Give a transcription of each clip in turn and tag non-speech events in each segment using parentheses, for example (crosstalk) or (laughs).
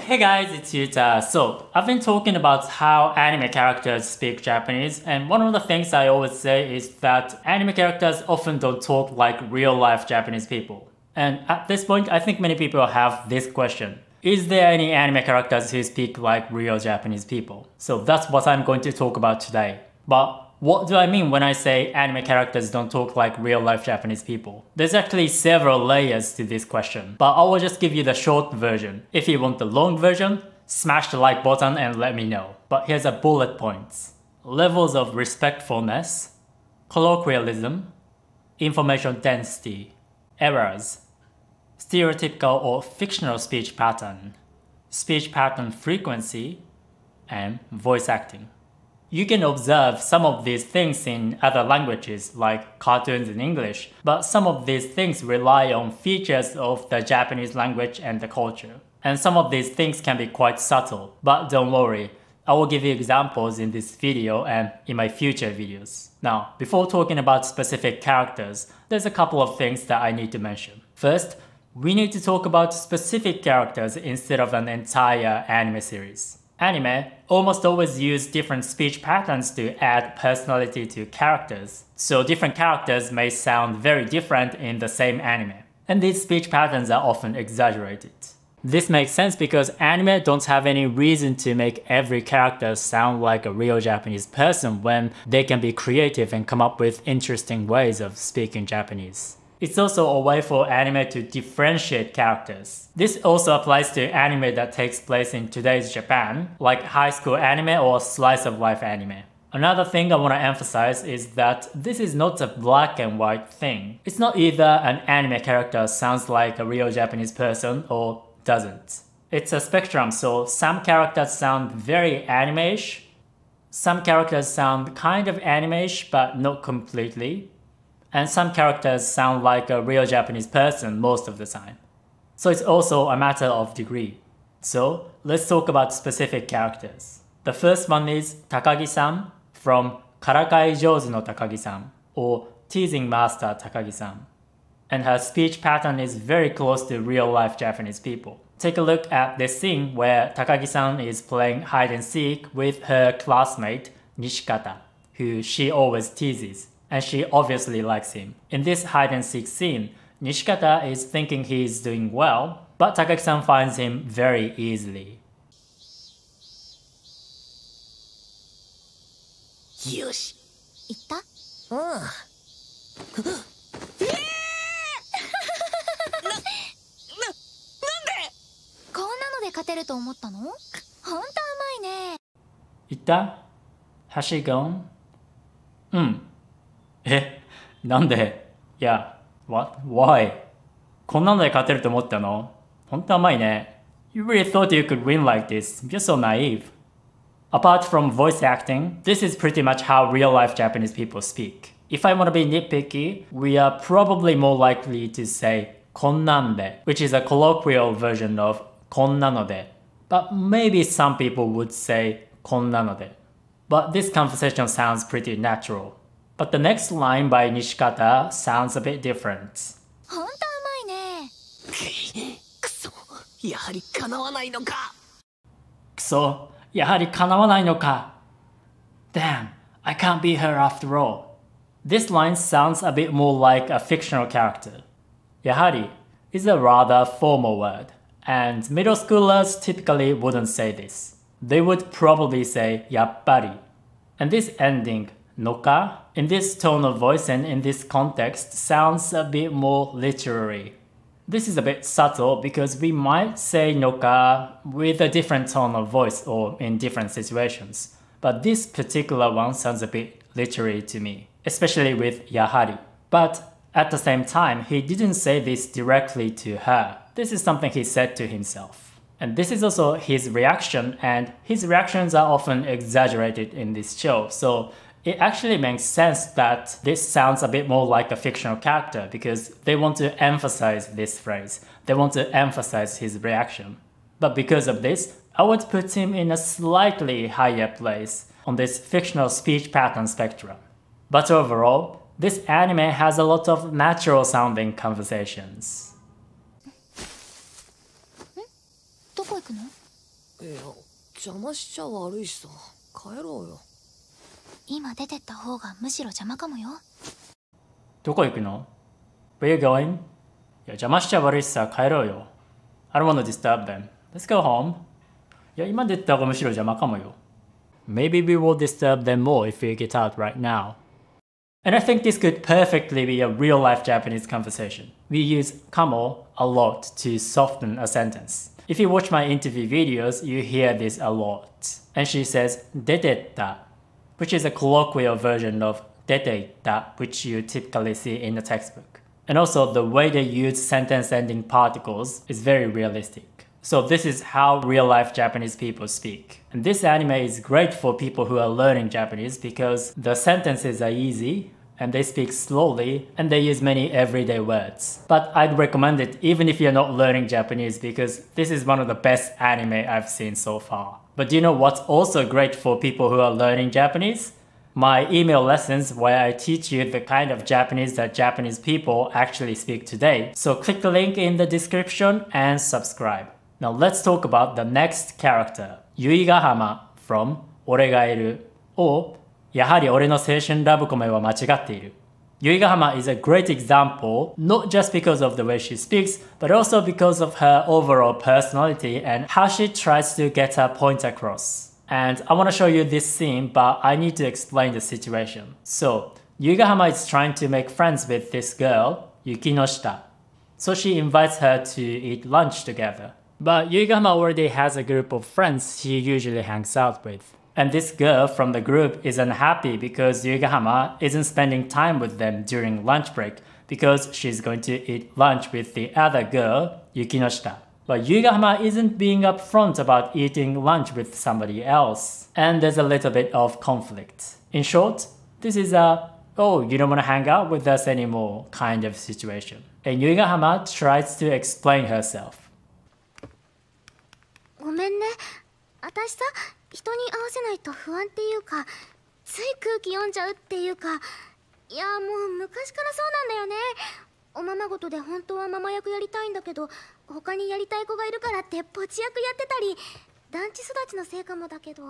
Hey guys, it's Yuta. So, I've been talking about how anime characters speak Japanese, and one of the things I always say is that anime characters often don't talk like real life Japanese people. And at this point, I think many people have this question. Is there any anime characters who speak like real Japanese people? So that's what I'm going to talk about today. But what do I mean when I say anime characters don't talk like real life Japanese people? There's actually several layers to this question, but I will just give you the short version. If you want the long version, smash the like button and let me know. But here's a bullet points. Levels of respectfulness, colloquialism, information density, errors, stereotypical or fictional speech pattern, speech pattern frequency, and voice acting. You can observe some of these things in other languages, like cartoons in English, but some of these things rely on features of the Japanese language and the culture. And some of these things can be quite subtle, but don't worry, I will give you examples in this video and in my future videos. Now, before talking about specific characters, there's a couple of things that I need to mention. First, we need to talk about specific characters instead of an entire anime series. Anime almost always use different speech patterns to add personality to characters, so different characters may sound very different in the same anime, and these speech patterns are often exaggerated. This makes sense because anime don't have any reason to make every character sound like a real Japanese person when they can be creative and come up with interesting ways of speaking Japanese. It's also a way for anime to differentiate characters. This also applies to anime that takes place in today's Japan, like high school anime or slice of life anime. Another thing I want to emphasize is that this is not a black and white thing. It's not either an anime character sounds like a real Japanese person or doesn't. It's a spectrum, so some characters sound very anime-ish, some characters sound kind of anime-ish but not completely, and some characters sound like a real Japanese person most of the time. So it's also a matter of degree. So let's talk about specific characters. The first one is Takagi-san from Karakai Jouzu no Takagi-san or Teasing Master Takagi-san. And her speech pattern is very close to real-life Japanese people. Take a look at this scene where Takagi-san is playing hide and seek with her classmate Nishikata, who she always teases and she obviously likes him. In this hide and seek scene, Nishikata is thinking he is doing well, but Takagi-san finds him very easily. Yoshi, itta? Has she gone? Mm, えなんでいや、what? Why? こんなので勝てると思ったの本当甘いね。You really thought you could win like this. You're so naive. Apart from voice acting, this is pretty much how real life Japanese people speak. If I want to be nitpicky, we are probably more likely to say こんなんで which is a colloquial version of こんなので but maybe some people would say こんなので but this conversation sounds pretty natural. But the next line by Nishikata sounds a bit different. (laughs) Kuso, yahari kanawanai no ka. Damn, I can't beat her after all. This line sounds a bit more like a fictional character. Yahari is a rather formal word, and middle schoolers typically wouldn't say this. They would probably say yappari. And this ending Noka, in this tone of voice and in this context, sounds a bit more literary. This is a bit subtle because we might say Noka with a different tone of voice or in different situations, but this particular one sounds a bit literary to me, especially with Yahari. But at the same time, he didn't say this directly to her. This is something he said to himself. And this is also his reaction, and his reactions are often exaggerated in this show, so it actually makes sense that this sounds a bit more like a fictional character because they want to emphasize this phrase. They want to emphasize his reaction. But because of this, I would put him in a slightly higher place on this fictional speech pattern spectrum. But overall, this anime has a lot of natural sounding conversations. Hmm? 邪魔しちゃ悪いしさ帰ろうよ今出てった方がむしろ邪魔かもよどこ行くの Where you going? いや邪魔しちゃ悪いしさ帰ろうよ I don't want to disturb them Let's go home いや今出てた方がむしろ邪魔かもよ Maybe we will disturb them more if we get out right now And I think this could perfectly be a real life Japanese conversation. We use kamo a lot to soften a sentence. If you watch my interview videos, you hear this a lot. And she says, detetta which is a colloquial version of deteita, which you typically see in the textbook. And also, the way they use sentence ending particles is very realistic. So this is how real-life Japanese people speak. And this anime is great for people who are learning Japanese because the sentences are easy, and they speak slowly and they use many everyday words. But I'd recommend it even if you're not learning Japanese because this is one of the best anime I've seen so far. But do you know what's also great for people who are learning Japanese? My email lessons where I teach you the kind of Japanese that Japanese people actually speak today. So click the link in the description and subscribe. Now let's talk about the next character, Yui Gahama from Oregairu or やはり俺の青春ラブコメは間違っている。由比ヶ浜 is a great example, not just because of the way she speaks, but also because of her overall personality and how she tries to get her point across. And I want to show you this scene, but I need to explain the situation. So, Yugahama is trying to make friends with this girl, Yukinoshita. So she invites her to eat lunch together. But Yugahama already has a group of friends she usually hangs out with. And this girl from the group is unhappy because Yugahama isn't spending time with them during lunch break because she's going to eat lunch with the other girl, Yukinoshita. But Yugahama isn't being upfront about eating lunch with somebody else. And there's a little bit of conflict. In short, this is a, oh, you don't want to hang out with us anymore kind of situation. And Yugahama tries to explain herself. 人に合わせないと不安っていうかつい空気読んじゃうっていうかいやもう昔からそうなんだよねおままごとで本当はママ役やりたいんだけど他にやりたい子がいるからってポチ役やってたり団地育ちのせいかもだけど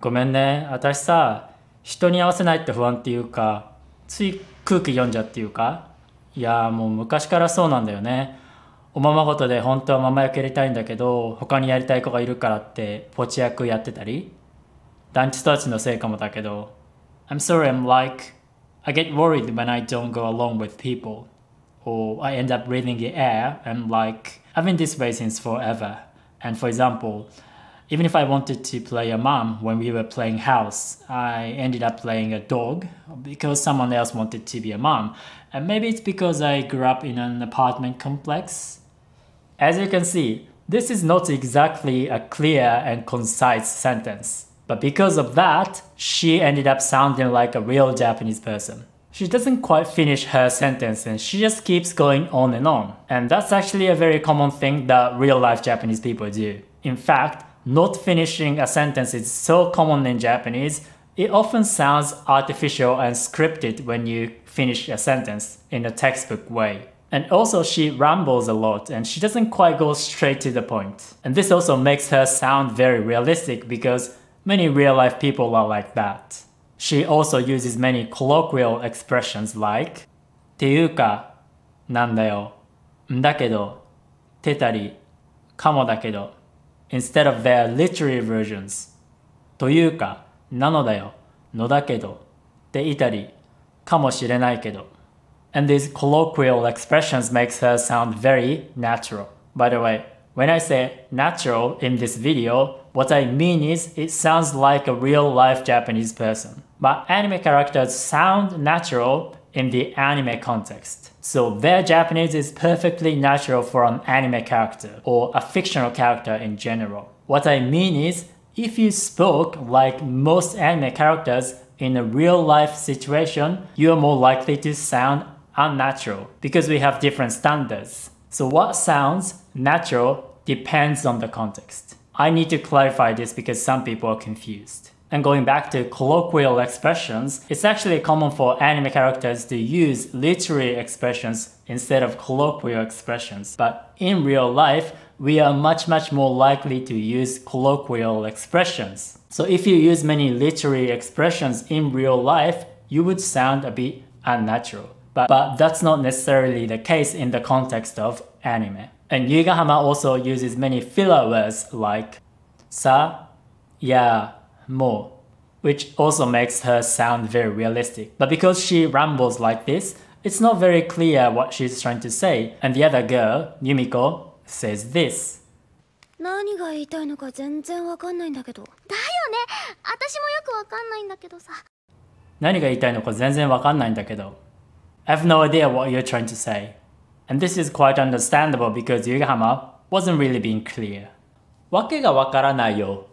ごめんね私さ人に合わせないって不安っていうかつい空気読んじゃっていうかいやもう昔からそうなんだよねおままごとで本当はママ役やりたいんだけど他にやりたい子がいるからってポチ役やってたり団地たちのせいかもだけど I'm sorry I'm like I get worried when I don't go along with people or I end up breathing the air and like I've been this way since forever and for example even if I wanted to play a mom when we were playing house, I ended up playing a dog because someone else wanted to be a mom. And maybe it's because I grew up in an apartment complex. As you can see, this is not exactly a clear and concise sentence. But because of that, she ended up sounding like a real Japanese person. She doesn't quite finish her sentence and she just keeps going on and on. And that's actually a very common thing that real life Japanese people do. In fact, not finishing a sentence is so common in Japanese, it often sounds artificial and scripted when you finish a sentence in a textbook way. And also, she rambles a lot and she doesn't quite go straight to the point. And this also makes her sound very realistic because many real life people are like that. She also uses many colloquial expressions like kamo ていうか、なんだよ、んだけど、てたり、かもだけど。instead of their literary versions. and these colloquial expressions makes her sound very natural. By the way, when I say natural in this video, what I mean is it sounds like a real life Japanese person. But anime characters sound natural in the anime context. So their Japanese is perfectly natural for an anime character or a fictional character in general. What I mean is, if you spoke like most anime characters in a real life situation, you are more likely to sound unnatural because we have different standards. So what sounds natural depends on the context. I need to clarify this because some people are confused. And going back to colloquial expressions, it's actually common for anime characters to use literary expressions instead of colloquial expressions. But in real life, we are much, much more likely to use colloquial expressions. So if you use many literary expressions in real life, you would sound a bit unnatural. But, but that's not necessarily the case in the context of anime. And Yugahama also uses many filler words like sa, ya, more, which also makes her sound very realistic. But because she rambles like this, it's not very clear what she's trying to say, and the other girl, Yumiko, says this. I have no idea what you're trying to say. And this is quite understandable because Yugahama wasn't really being clear. わけがわからないよ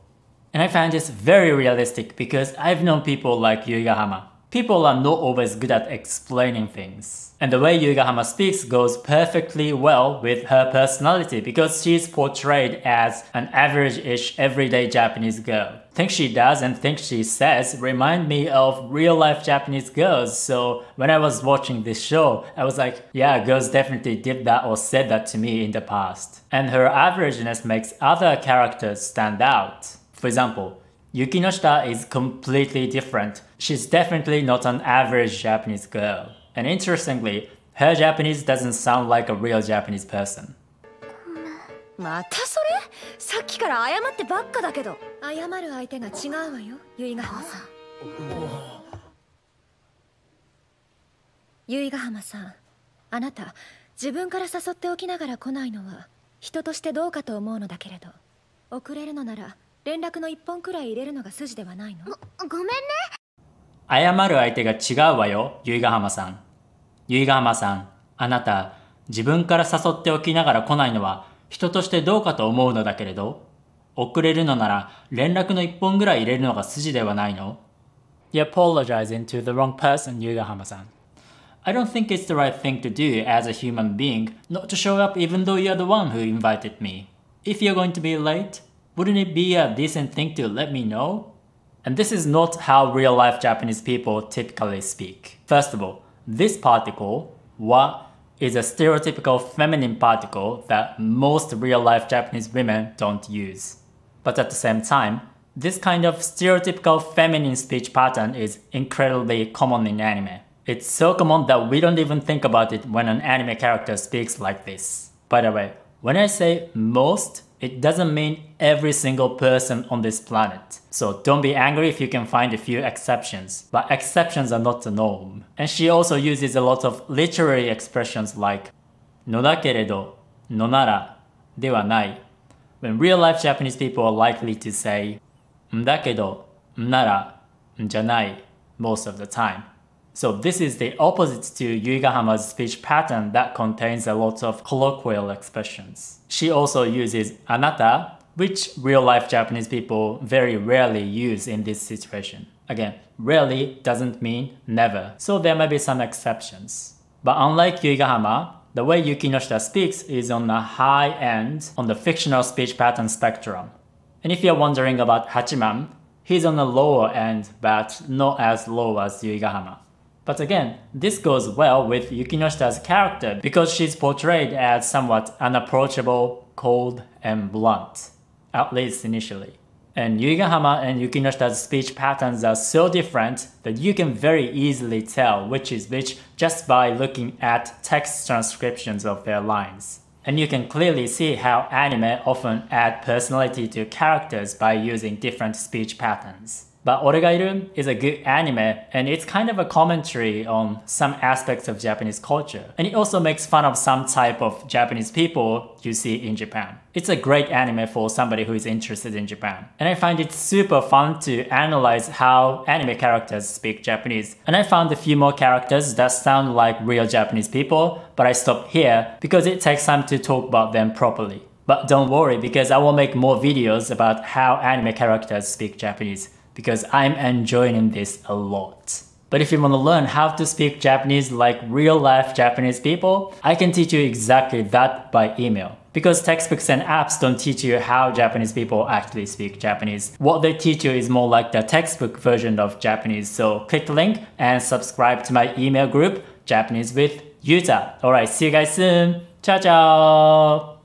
and I find this very realistic because I've known people like Yuiga Hama. People are not always good at explaining things. And the way Yuiga Hama speaks goes perfectly well with her personality because she's portrayed as an average-ish everyday Japanese girl. Things she does and things she says remind me of real-life Japanese girls, so when I was watching this show, I was like, yeah, girls definitely did that or said that to me in the past. And her averageness makes other characters stand out. For example, Yukinoshita is completely different. She's definitely not an average Japanese girl. And interestingly, her Japanese doesn't sound like a real Japanese person. またそれさっきから謝ってばっかだけど謝る相手が違うわよ結ヶ浜さん結ヶ浜さんあなた自分から誘っておきながら来ないのは人としてどうかと思うのだけれど遅れるのなら連絡の一本くらい入れるのが筋ではないのごごめんね謝る相手が違うわよ結ヶ浜さん結ヶ浜さんあなた自分から誘っておきながら来ないのは人としてどうかと思うのだけれど遅れるのなら連絡の一本ぐらい入れるのが筋ではないの You're apologizing to the wrong person, Yugahama-san. I don't think it's the right thing to do as a human being not to show up even though you're the one who invited me. If you're going to be late, Wouldn't it be a decent thing to let me know? And this is not how real life Japanese people typically speak. First of all, this particle, wa, is a stereotypical feminine particle that most real life Japanese women don't use. But at the same time, this kind of stereotypical feminine speech pattern is incredibly common in anime. It's so common that we don't even think about it when an anime character speaks like this. By the way, when I say most, it doesn't mean every single person on this planet. So don't be angry if you can find a few exceptions, but exceptions are not the norm. And she also uses a lot of literary expressions like のだけれど、のなら、ではない when real life Japanese people are likely to say んだけど、んなら、んじゃない most of the time. So this is the opposite to Yuigahama's speech pattern that contains a lot of colloquial expressions. She also uses anata, which real-life Japanese people very rarely use in this situation. Again, rarely doesn't mean never, so there may be some exceptions. But unlike Yuigahama, the way Yukinoshita speaks is on the high end on the fictional speech pattern spectrum. And if you're wondering about Hachiman, he's on the lower end but not as low as Yuigahama. But again, this goes well with Yukinoshita's character because she's portrayed as somewhat unapproachable, cold, and blunt, at least initially. And Yuigahama and Yukinoshita's speech patterns are so different that you can very easily tell which is which just by looking at text transcriptions of their lines. And you can clearly see how anime often add personality to characters by using different speech patterns. But Oregairu is a good anime and it's kind of a commentary on some aspects of Japanese culture. And it also makes fun of some type of Japanese people you see in Japan. It's a great anime for somebody who is interested in Japan. And I find it super fun to analyze how anime characters speak Japanese. And I found a few more characters that sound like real Japanese people, but I stopped here because it takes time to talk about them properly. But don't worry because I will make more videos about how anime characters speak Japanese because I'm enjoying this a lot. But if you want to learn how to speak Japanese like real life Japanese people, I can teach you exactly that by email. Because textbooks and apps don't teach you how Japanese people actually speak Japanese. What they teach you is more like the textbook version of Japanese. So click the link and subscribe to my email group, Japanese with Yuta. Alright, see you guys soon. Ciao, ciao.